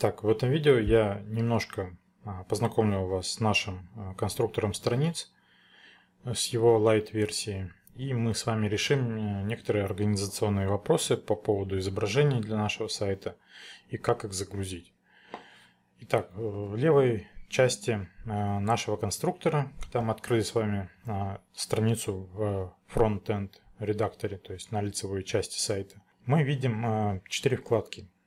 Так, в этом видео я немножко а, познакомлю вас с нашим а, конструктором страниц, э, с его light-версией, и мы с вами решим э, некоторые организационные вопросы по поводу изображений для нашего сайта и как их загрузить. Итак, э, в левой части нашего конструктора, когда мы открыли с вами а, страницу в Frontend редакторе, то есть на лицевой части сайта, мы видим четыре вкладки –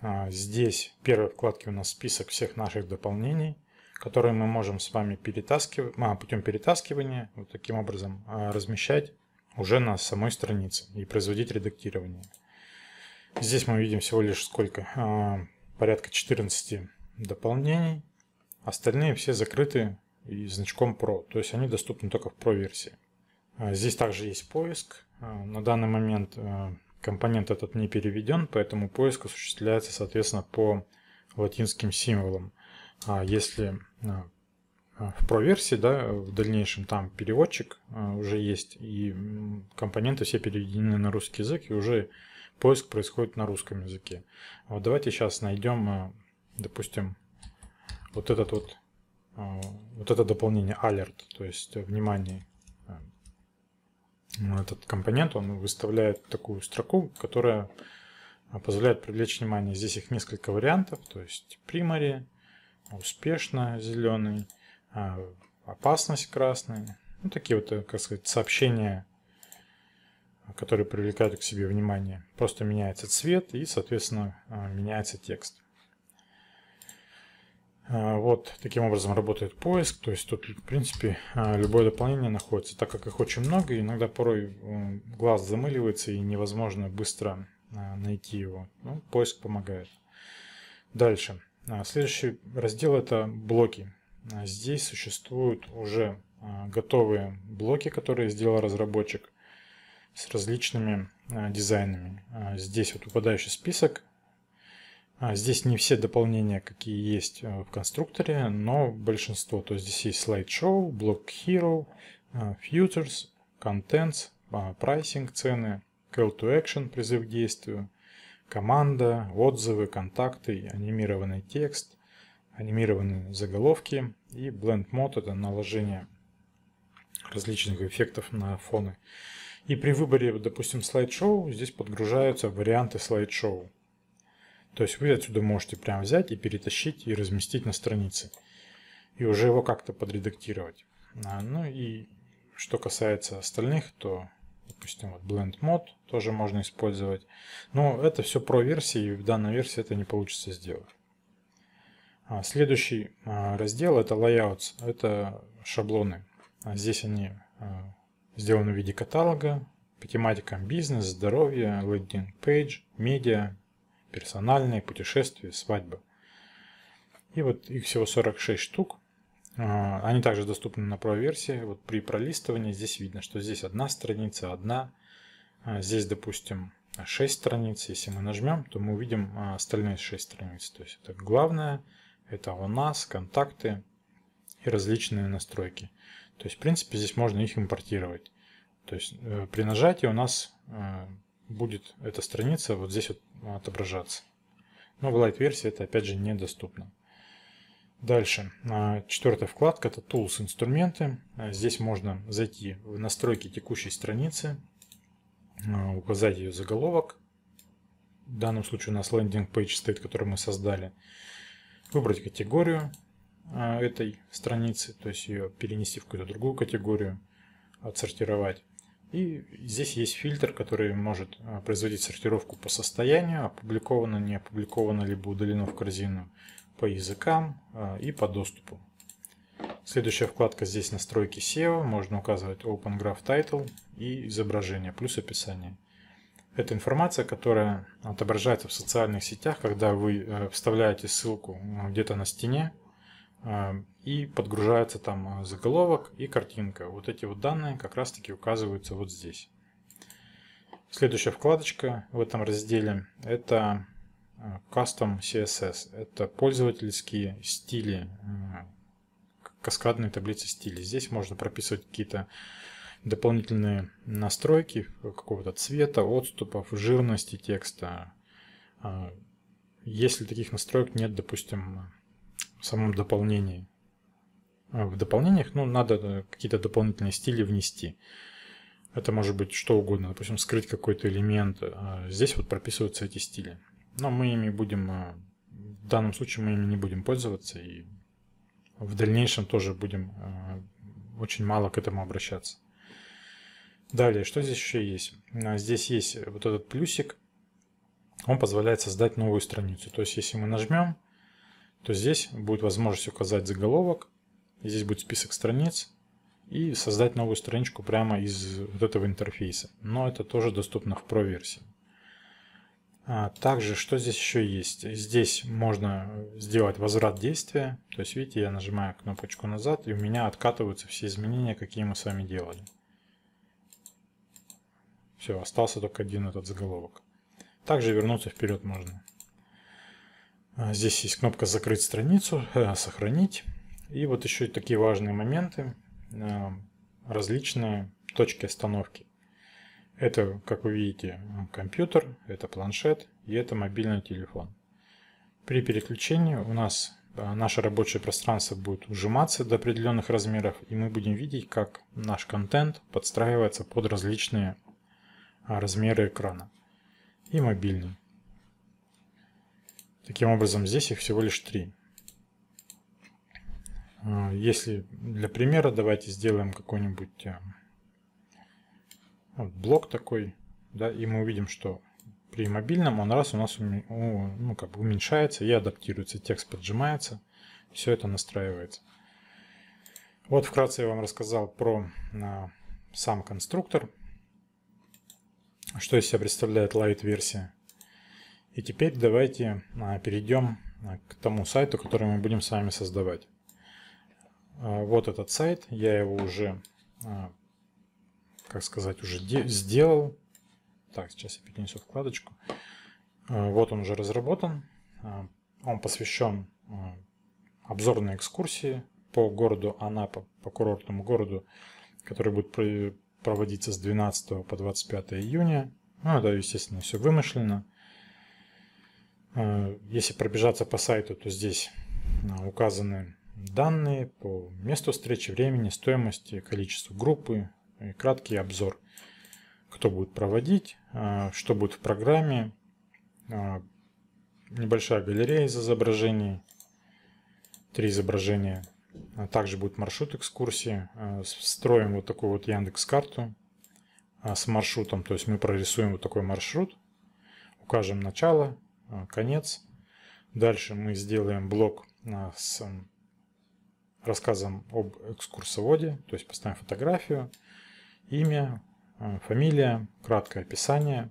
а, здесь в первой вкладке у нас список всех наших дополнений, которые мы можем с вами перетаскивать, а, путем перетаскивания вот таким образом а, размещать уже на самой странице и производить редактирование. Здесь мы видим всего лишь сколько? А, порядка 14 дополнений. Остальные все закрыты и значком Pro, то есть они доступны только в Pro версии. Здесь также есть поиск. На данный момент Компонент этот не переведен, поэтому поиск осуществляется, соответственно, по латинским символам. А если а, а, в версии, да, в дальнейшем там переводчик а, уже есть, и компоненты все переведены на русский язык, и уже поиск происходит на русском языке. Вот давайте сейчас найдем, допустим, вот этот вот, вот это дополнение alert, то есть э, внимание, ну, этот компонент, он выставляет такую строку, которая позволяет привлечь внимание. Здесь их несколько вариантов, то есть primary, успешно зеленый, а, опасность красный. Ну, такие вот, э, как сказать, сообщения, которые привлекают к себе внимание. Просто меняется цвет и, соответственно, а, меняется текст. А, вот таким образом работает поиск, то есть тут в принципе а, любое дополнение находится, так как их очень много, иногда порой глаз замыливается и невозможно быстро а, найти его. Ну, поиск помогает. Дальше. Следующий раздел это блоки. Здесь существуют уже готовые блоки, которые сделал разработчик с различными дизайнами. Здесь вот упадающий список а, здесь не все дополнения, какие есть э, в конструкторе, но большинство. То есть здесь есть slideshow, block hero, э, futures, contents, pricing, а, цены, call to action, призыв к действию, команда, отзывы, контакты, анимированный текст, анимированные заголовки и blend mode – это наложение различных эффектов на фоны. И при выборе, допустим, слайд-шоу, здесь подгружаются варианты слайд-шоу. То есть вы отсюда можете прям взять и перетащить и разместить на странице. И уже его как-то подредактировать. А, ну и что касается остальных, то, допустим, вот Blend Mode тоже можно использовать. Но это все про версии, и в данной версии это не получится сделать. А, следующий а, раздел это Layouts, это шаблоны. Здесь они сделаны в виде каталога по тематикам бизнес, здоровье, лендинг пейдж, медиа, персональные, путешествия, свадьбы. И вот их всего 46 штук. А, они также доступны на Pro-версии. Вот при пролистывании здесь видно, что здесь одна страница, одна. А, здесь, допустим, 6 страниц. Если мы нажмем, то мы увидим а, остальные 6 страниц. То есть это главное, это у нас, контакты и различные настройки. То есть, в принципе, здесь можно их импортировать. То есть э, при нажатии у нас э, будет эта страница вот здесь вот отображаться. Но в Lite-версии это опять же недоступно. Дальше. А, четвертая вкладка это Tools инструменты. А, здесь можно зайти в настройки текущей страницы, а, указать ее заголовок. В данном случае у нас лендинг page стоит, который мы создали. Выбрать категорию этой страницы, то есть ее перенести в какую-то другую категорию, отсортировать. И здесь есть фильтр, который может э, производить сортировку по состоянию, опубликовано, не опубликовано, либо удалено в корзину по языкам э, и по доступу. Следующая вкладка здесь настройки SEO, можно указывать Open Graph Title и изображение, плюс описание. Это информация, которая отображается в социальных сетях, когда вы э, вставляете ссылку где-то на стене а, и подгружается там а, заголовок и картинка. Вот эти вот данные как раз таки указываются вот здесь. Следующая вкладочка в этом разделе это а, Custom CSS. Это пользовательские стили, каскадные таблицы стилей. Здесь можно прописывать какие-то дополнительные настройки какого-то цвета, отступов, жирности текста. Если таких настроек нет, допустим, в самом дополнении. А, в дополнениях, ну, надо э, какие-то дополнительные стили внести. Это может быть что угодно, допустим, скрыть какой-то элемент. А, здесь вот прописываются эти стили. Но мы ими будем, а, в данном случае мы ими не будем пользоваться и в дальнейшем тоже будем очень мало к этому обращаться. Далее, что здесь еще есть? Здесь есть вот этот плюсик, он позволяет создать новую страницу. То есть, если мы нажмем, то здесь будет возможность указать заголовок, здесь будет список страниц и создать новую страничку прямо из вот этого интерфейса. Но это тоже доступно в Pro версии. А, также, что здесь еще есть? Здесь можно сделать возврат действия. То есть, видите, я нажимаю кнопочку назад, и у меня откатываются все изменения, какие мы с вами делали. Все, остался только один этот заголовок. Также вернуться вперед можно. А, здесь есть кнопка «Закрыть страницу», «Э, «Сохранить». И вот еще такие важные моменты, э, различные точки остановки. Это, как вы видите, компьютер, это планшет и это мобильный телефон. При переключении у нас э, наше рабочее пространство будет ужиматься до определенных размеров, и мы будем видеть, как наш контент подстраивается под различные размеры экрана и мобильный. Таким образом, здесь их всего лишь три. А, если для примера, давайте сделаем какой-нибудь э, вот, блок такой, да, и мы увидим, что при мобильном он раз у нас ну, как бы уменьшается и адаптируется, текст поджимается, все это настраивается. Вот вкратце я вам рассказал про а, сам конструктор, что из себя представляет light версия и теперь давайте а, перейдем а, к тому сайту, который мы будем с вами создавать. А, вот этот сайт, я его уже, как сказать, уже сделал. Так, сейчас я перенесу вкладочку. Вот он уже разработан. Он посвящен обзорной экскурсии по городу Анапа, по курортному городу, который будет проводиться с 12 по 25 июня. Ну, это, естественно, все вымышленно. А, если пробежаться по сайту, то здесь а, указаны данные по месту встречи, времени, стоимости, количеству группы и краткий обзор, кто будет проводить, а, что будет в программе, небольшая галерея из изображений, три изображения, также будет маршрут экскурсии, встроим вот такую вот Яндекс карту с маршрутом, то есть мы прорисуем вот такой маршрут, укажем начало, Э, конец. Дальше мы сделаем блок э, с рассказом об экскурсоводе, то есть поставим фотографию, имя, э, фамилия, краткое описание.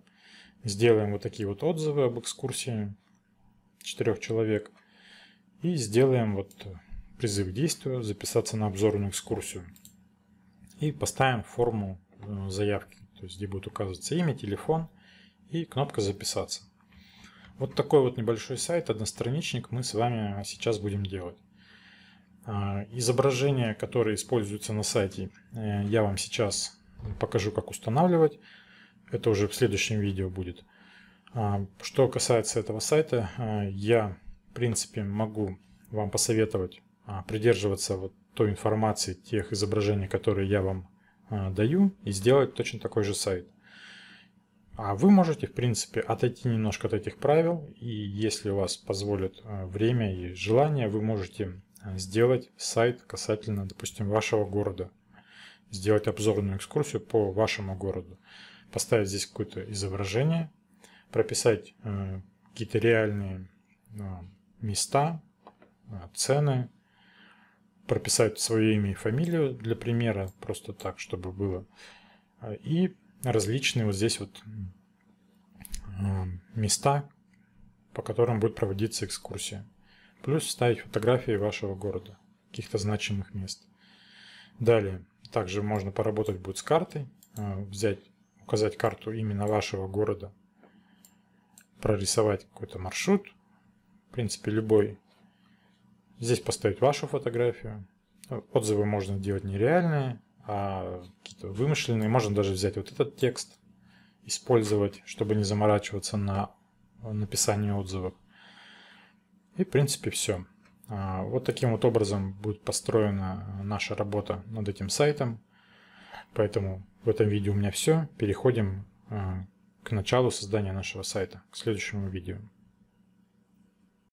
Сделаем вот такие вот отзывы об экскурсии четырех человек. И сделаем вот призыв к действию, записаться на обзорную экскурсию. И поставим форму заявки, то есть где будет указываться имя, телефон и кнопка «Записаться». Вот такой вот небольшой сайт, одностраничник, мы с вами сейчас будем делать. А, изображения, которые используются на сайте, э, я вам сейчас покажу, как устанавливать. Это уже в следующем видео будет. А, что касается этого сайта, э, я, в принципе, могу вам посоветовать а, придерживаться вот той информации, тех изображений, которые я вам э, даю, и сделать точно такой же сайт. А вы можете, в принципе, отойти немножко от этих правил, и если у вас позволит э, время и желание, вы можете э, сделать сайт касательно, допустим, вашего города, сделать обзорную экскурсию по вашему городу, поставить здесь какое-то изображение, прописать э, какие-то реальные места, цены, прописать свое имя и фамилию для примера, просто так, чтобы было, и различные вот здесь вот э, места, по которым будет проводиться экскурсия. Плюс вставить фотографии вашего города, каких-то значимых мест. Далее, также можно поработать будет с картой, э, взять, указать карту именно вашего города, прорисовать какой-то маршрут, в принципе, любой. Здесь поставить вашу фотографию. Отзывы можно делать нереальные, а какие-то вымышленные. Можно даже взять вот этот текст, использовать, чтобы не заморачиваться на написании отзывов. И, в принципе, все. А, вот таким вот образом будет построена наша работа над этим сайтом. Поэтому в этом видео у меня все. Переходим а, к началу создания нашего сайта, к следующему видео.